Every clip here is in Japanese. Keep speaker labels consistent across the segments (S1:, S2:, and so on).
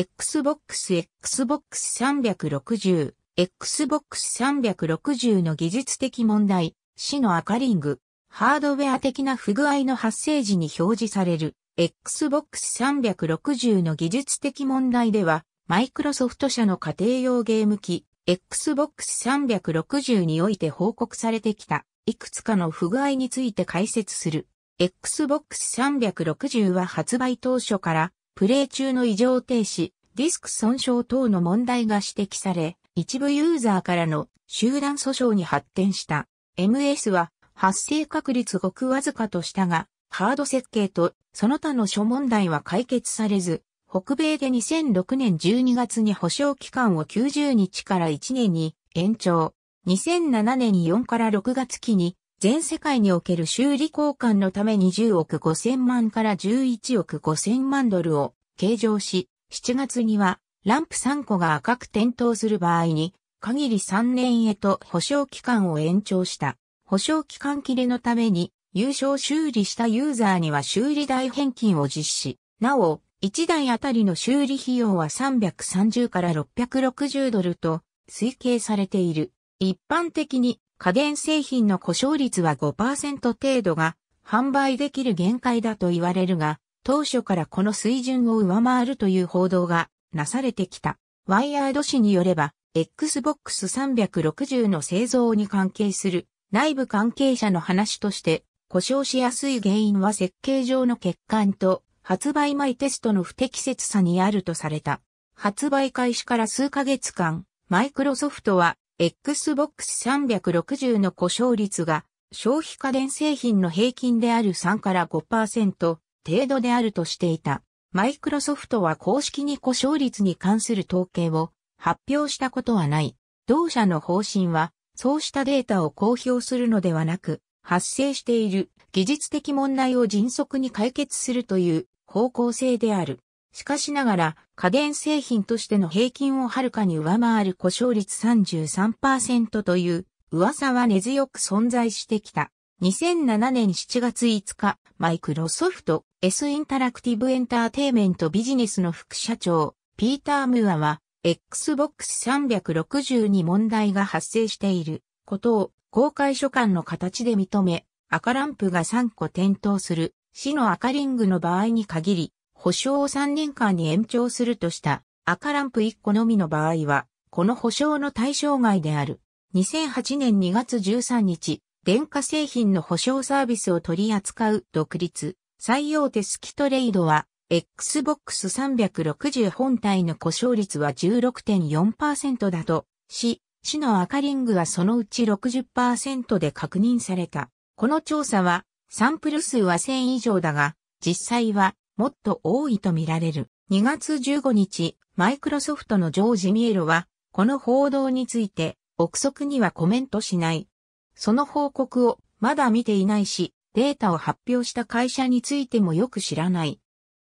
S1: Xbox Xbox 360 Xbox 360の技術的問題、死の赤リング、ハードウェア的な不具合の発生時に表示される Xbox 360の技術的問題では、マイクロソフト社の家庭用ゲーム機、Xbox 360において報告されてきた、いくつかの不具合について解説する。Xbox 360は発売当初からプレイ中の異常停止、ディスク損傷等の問題が指摘され、一部ユーザーからの集団訴訟に発展した。MS は発生確率ごくわずかとしたが、ハード設計とその他の諸問題は解決されず、北米で2006年12月に保証期間を90日から1年に延長。2007年に4から6月期に全世界における修理交換のために10億5000万から11億5000万ドルを計上し、7月にはランプ3個が赤く点灯する場合に、限り3年へと保証期間を延長した。保証期間切れのために、優勝修理したユーザーには修理代返金を実施。なお、1台あたりの修理費用は330から660ドルと推計されている。一般的に家電製品の故障率は5%程度が販売できる限界だと言われるが、当初からこの水準を上回るという報道がなされてきた。ワイヤード紙によれば、Xbox 360の製造に関係する内部関係者の話として、故障しやすい原因は設計上の欠陥と発売前テストの不適切さにあるとされた。発売開始から数ヶ月間、マイクロソフトは Xbox 360の故障率が消費家電製品の平均である3から5%程度であるとしていた。マイクロソフトは公式に故障率に関する統計を発表したことはない。同社の方針は、そうしたデータを公表するのではなく、発生している技術的問題を迅速に解決するという方向性である。しかしながら、家電製品としての平均をはるかに上回る故障率33%という噂は根強く存在してきた。2007年7月5日、マイクロソフト S インタラクティブエンターテイメントビジネスの副社長、ピーター・ムーアは、Xbox 360に問題が発生していることを公開書簡の形で認め、赤ランプが3個点灯する死の赤リングの場合に限り、保証を3年間に延長するとした赤ランプ1個のみの場合は、この保証の対象外である。2008年2月13日、電化製品の保証サービスを取り扱う独立、最大手スキトレイドは、Xbox 360本体の故障率は16.4%だと、し、市の赤リングはそのうち60%で確認された。この調査は、サンプル数は1000以上だが、実際はもっと多いとみられる。2月15日、マイクロソフトのジョージ・ミエロは、この報道について、憶測にはコメントしない。その報告をまだ見ていないし、データを発表した会社についてもよく知らない。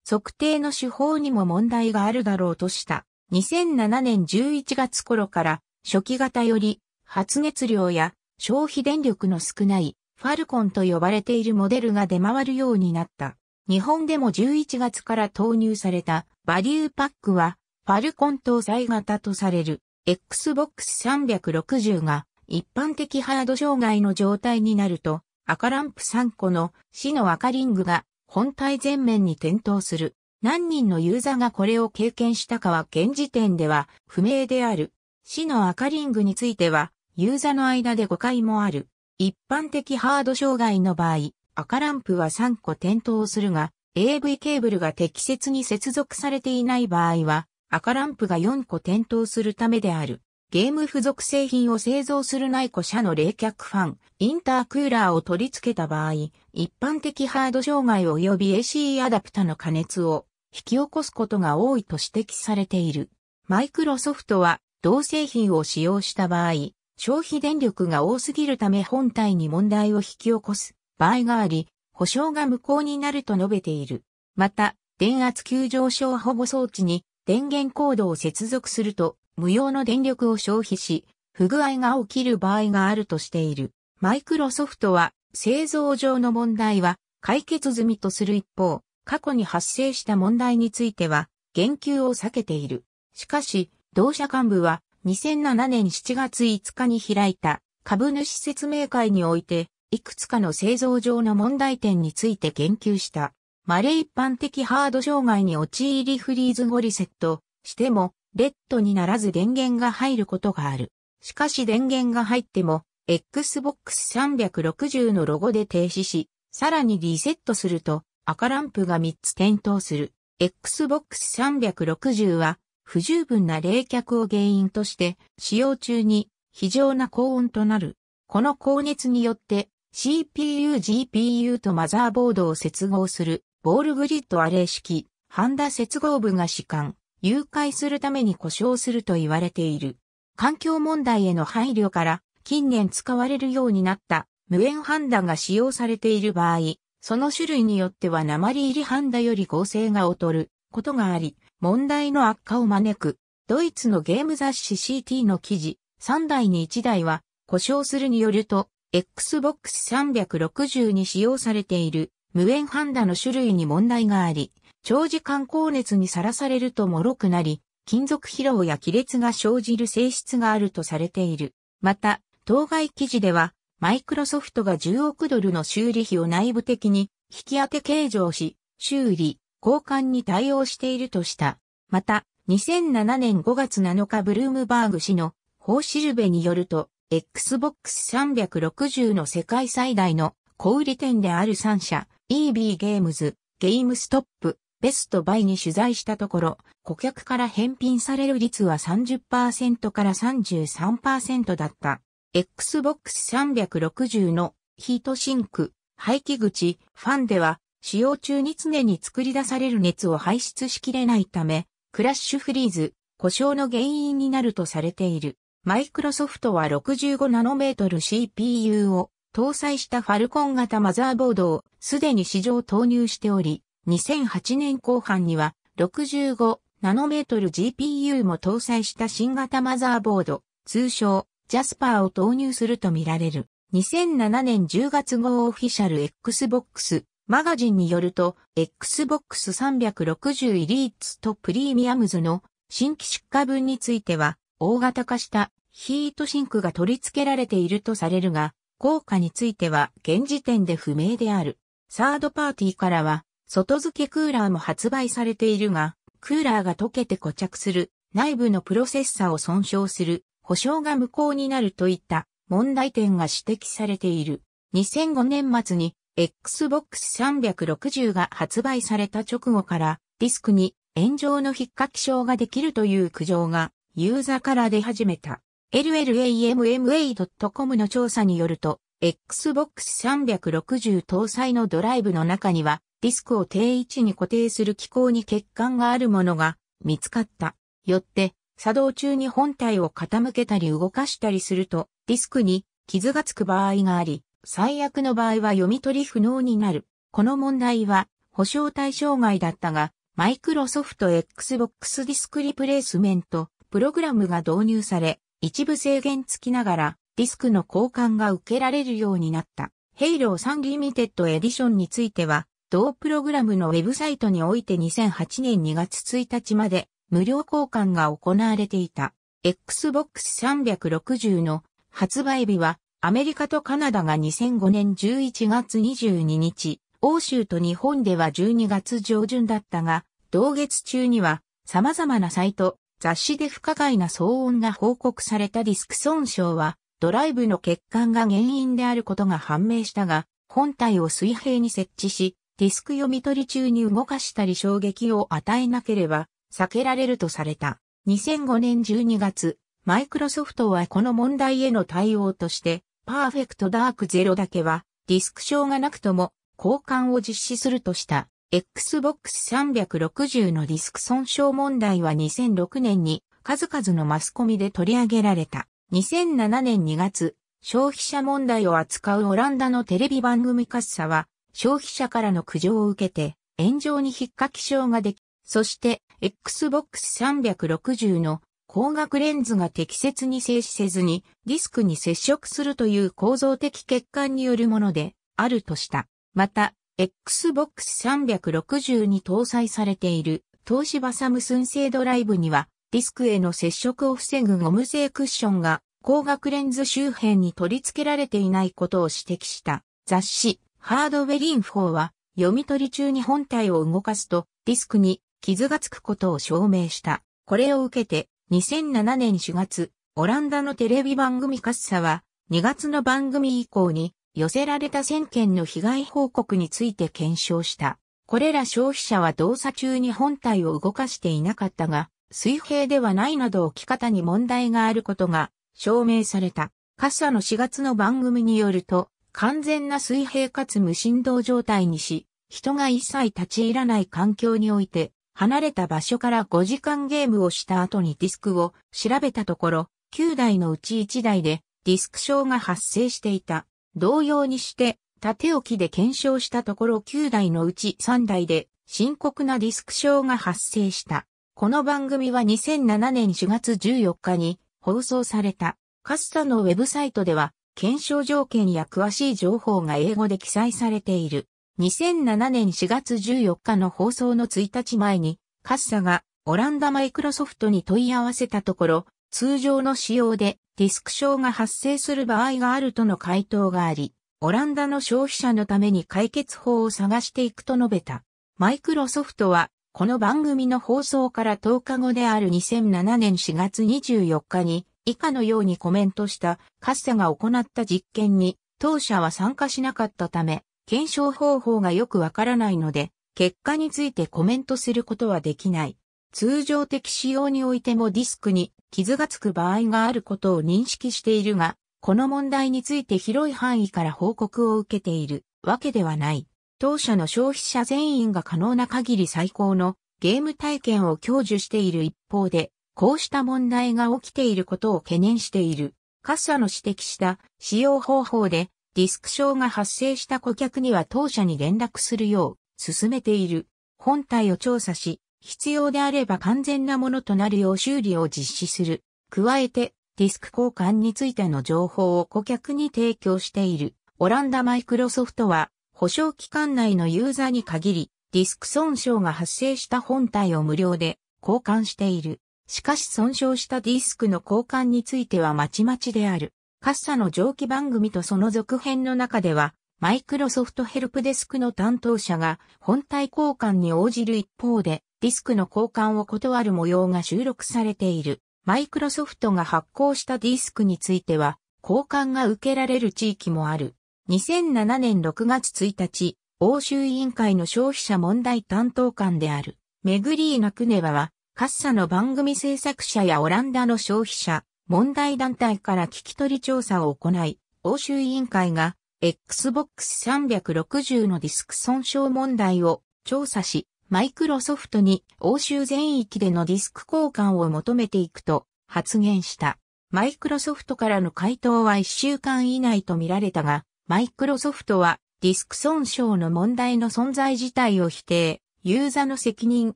S1: 測定の手法にも問題があるだろうとした。2007年11月頃から初期型より発熱量や消費電力の少ないファルコンと呼ばれているモデルが出回るようになった。日本でも11月から投入されたバリューパックは、ファルコン搭載型とされる Xbox 360が一般的ハード障害の状態になると、赤ランプ3個の死の赤リングが本体全面に点灯する。何人のユーザーがこれを経験したかは現時点では不明である。死の赤リングについては、ユーザーの間で誤解もある。一般的ハード障害の場合、赤ランプは3個点灯するが、AV ケーブルが適切に接続されていない場合は、赤ランプが4個点灯するためである。ゲーム付属製品を製造する内庫社の冷却ファン、インタークーラーを取り付けた場合、一般的ハード障害及び ACE アダプタの加熱を引き起こすことが多いと指摘されている。マイクロソフトは同製品を使用した場合、消費電力が多すぎるため本体に問題を引き起こす場合があり、保証が無効になると述べている。また、電圧急上昇保護装置に電源コードを接続すると無用の電力を消費し、不具合が起きる場合があるとしている。マイクロソフトは製造上の問題は解決済みとする一方、過去に発生した問題については言及を避けている。しかし、同社幹部は2007年7月5日に開いた株主説明会においていくつかの製造上の問題点について言及した。マレ一般的ハード障害に陥りフリーズ後リセットしても、レッドにならず電源が入ることがある。しかし電源が入っても、Xbox 360のロゴで停止し、さらにリセットすると赤ランプが3つ点灯する。Xbox 360は不十分な冷却を原因として使用中に非常な高温となる。この高熱によって CPU、GPU とマザーボードを接合する、ボールグリッドアレー式、ハンダ接合部が弛緩、誘拐するために故障すると言われている。環境問題への配慮から、近年使われるようになった無縁ハンダが使用されている場合、その種類によっては鉛入りハンダより合成が劣ることがあり、問題の悪化を招く。ドイツのゲーム雑誌 CT の記事、3台に1台は故障するによると Xbox 360に使用されている無縁ハンダの種類に問題があり、長時間高熱にさらされると脆くなり、金属疲労や亀裂が生じる性質があるとされている。また、当該記事では、マイクロソフトが10億ドルの修理費を内部的に引き当て計上し、修理、交換に対応しているとした。また、2007年5月7日ブルームバーグ氏の、法ーシルベによると、Xbox360 の世界最大の小売店である3社、EB ゲームズ、ゲームストップ、ベストバイに取材したところ、顧客から返品される率は30%から33%だった。Xbox 360のヒートシンク、排気口、ファンでは、使用中に常に作り出される熱を排出しきれないため、クラッシュフリーズ、故障の原因になるとされている。マイクロソフトは6 5トル CPU を搭載したファルコン型マザーボードをすでに市場投入しており、2008年後半には6 5トル GPU も搭載した新型マザーボード、通称ジャスパーを投入するとみられる。2007年10月号オフィシャル Xbox マガジンによると、Xbox 360 Elites とプレミアムズの新規出荷分については、大型化したヒートシンクが取り付けられているとされるが、効果については現時点で不明である。サードパーティーからは、外付けクーラーも発売されているが、クーラーが溶けて固着する、内部のプロセッサを損傷する、保証が無効になるといった問題点が指摘されている。2005年末に Xbox 360が発売された直後からディスクに炎上の引っかき症ができるという苦情がユーザから出始めた。LLAMMA.com の調査によると、Xbox 360搭載のドライブの中には、ディスクを定位置に固定する機構に欠陥があるものが見つかった。よって、作動中に本体を傾けたり動かしたりすると、ディスクに傷がつく場合があり、最悪の場合は読み取り不能になる。この問題は保証対象外だったが、マイクロソフト Xbox ディスクリプレイスメントプログラムが導入され、一部制限付きながらディスクの交換が受けられるようになった。ヘイロー3リミテッドエディションについては、同プログラムのウェブサイトにおいて2008年2月1日まで無料交換が行われていた。Xbox 360の発売日はアメリカとカナダが2005年11月22日、欧州と日本では12月上旬だったが、同月中には様々なサイト、雑誌で不可解な騒音が報告されたディスク損傷は、ドライブの欠陥が原因であることが判明したが、本体を水平に設置し、ディスク読み取り中に動かしたり衝撃を与えなければ避けられるとされた。2005年12月、マイクロソフトはこの問題への対応として、パーフェクトダークゼロだけはディスク症がなくとも交換を実施するとした。Xbox 360のディスク損傷問題は2006年に数々のマスコミで取り上げられた。2007年2月、消費者問題を扱うオランダのテレビ番組カッサは、消費者からの苦情を受けて、炎上に引っかき症ができ、そして Xbox 360の光学レンズが適切に静止せずにディスクに接触するという構造的欠陥によるものであるとした。また、Xbox 360に搭載されている東芝サムスン製ドライブにはディスクへの接触を防ぐゴム製クッションが光学レンズ周辺に取り付けられていないことを指摘した雑誌ハードウェリンフォーは読み取り中に本体を動かすとディスクに傷がつくことを証明した。これを受けて2007年4月オランダのテレビ番組カッサは2月の番組以降に寄せられた1000件の被害報告について検証した。これら消費者は動作中に本体を動かしていなかったが、水平ではないなど置き方に問題があることが証明された。カッサの4月の番組によると、完全な水平かつ無振動状態にし、人が一切立ち入らない環境において、離れた場所から5時間ゲームをした後にディスクを調べたところ、9台のうち1台でディスク症が発生していた。同様にして、縦置きで検証したところ9台のうち3台で深刻なディスク症が発生した。この番組は2007年4月14日に放送された。カッサのウェブサイトでは、検証条件や詳しい情報が英語で記載されている。2007年4月14日の放送の1日前に、カッサがオランダマイクロソフトに問い合わせたところ、通常の仕様でディスク症が発生する場合があるとの回答があり、オランダの消費者のために解決法を探していくと述べた。マイクロソフトは、この番組の放送から10日後である2007年4月24日に、以下のようにコメントした、カッサが行った実験に、当社は参加しなかったため、検証方法がよくわからないので、結果についてコメントすることはできない。通常的使用においてもディスクに傷がつく場合があることを認識しているが、この問題について広い範囲から報告を受けているわけではない。当社の消費者全員が可能な限り最高のゲーム体験を享受している一方で、こうした問題が起きていることを懸念している。カッサの指摘した使用方法でディスク症が発生した顧客には当社に連絡するよう進めている。本体を調査し、必要であれば完全なものとなるよう修理を実施する。加えて、ディスク交換についての情報を顧客に提供している。オランダマイクロソフトは、保証期間内のユーザーに限り、ディスク損傷が発生した本体を無料で交換している。しかし損傷したディスクの交換についてはまちまちである。カッサの蒸気番組とその続編の中では、マイクロソフトヘルプデスクの担当者が本体交換に応じる一方で、ディスクの交換を断る模様が収録されている。マイクロソフトが発行したディスクについては、交換が受けられる地域もある。2007年6月1日、欧州委員会の消費者問題担当官である、メグリーナ・クネワは、カッサの番組制作者やオランダの消費者、問題団体から聞き取り調査を行い、欧州委員会が Xbox 360のディスク損傷問題を調査し、マイクロソフトに欧州全域でのディスク交換を求めていくと発言した。マイクロソフトからの回答は1週間以内と見られたが、マイクロソフトはディスク損傷の問題の存在自体を否定、ユーザの責任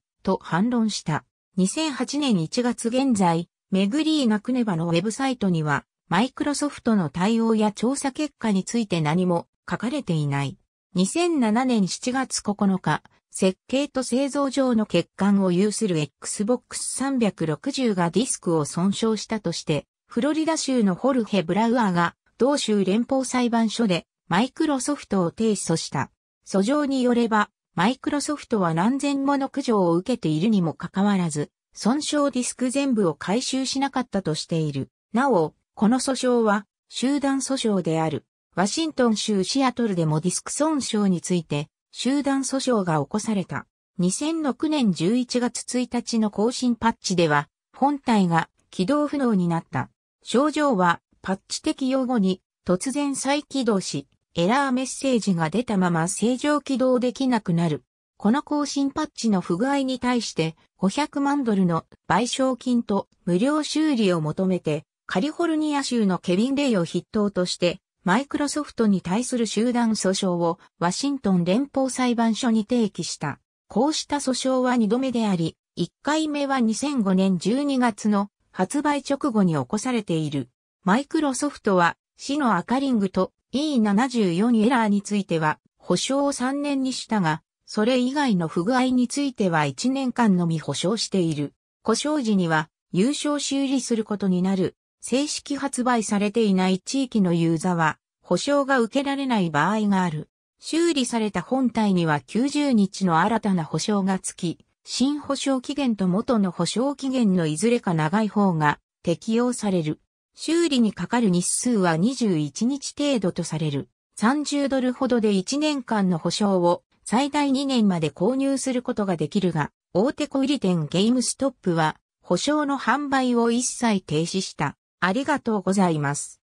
S1: と反論した。2008年1月現在、メグリーなくねばのウェブサイトには、マイクロソフトの対応や調査結果について何も書かれていない。2007年7月9日、設計と製造上の欠陥を有する Xbox 360がディスクを損傷したとして、フロリダ州のホルヘ・ブラウアーが、同州連邦裁判所で、マイクロソフトを提訴した。訴状によれば、マイクロソフトは何千もの苦情を受けているにもかかわらず、損傷ディスク全部を回収しなかったとしている。なお、この訴訟は、集団訴訟である。ワシントン州シアトルでもディスク損傷について、集団訴訟が起こされた。2006年11月1日の更新パッチでは、本体が起動不能になった。症状は、パッチ適用後に突然再起動し、エラーメッセージが出たまま正常起動できなくなる。この更新パッチの不具合に対して500万ドルの賠償金と無料修理を求めてカリフォルニア州のケビン・レイを筆頭としてマイクロソフトに対する集団訴訟をワシントン連邦裁判所に提起した。こうした訴訟は2度目であり、1回目は2005年12月の発売直後に起こされている。マイクロソフトは、市の赤リングと E74 エラーについては、保証を3年にしたが、それ以外の不具合については1年間のみ保証している。故障時には、優勝修理することになる正式発売されていない地域のユーザは、保証が受けられない場合がある。修理された本体には90日の新たな保証がつき、新保証期限と元の保証期限のいずれか長い方が適用される。修理にかかる日数は21日程度とされる。30ドルほどで1年間の保証を最大2年まで購入することができるが、大手小売店ゲームストップは保証の販売を一切停止した。ありがとうございます。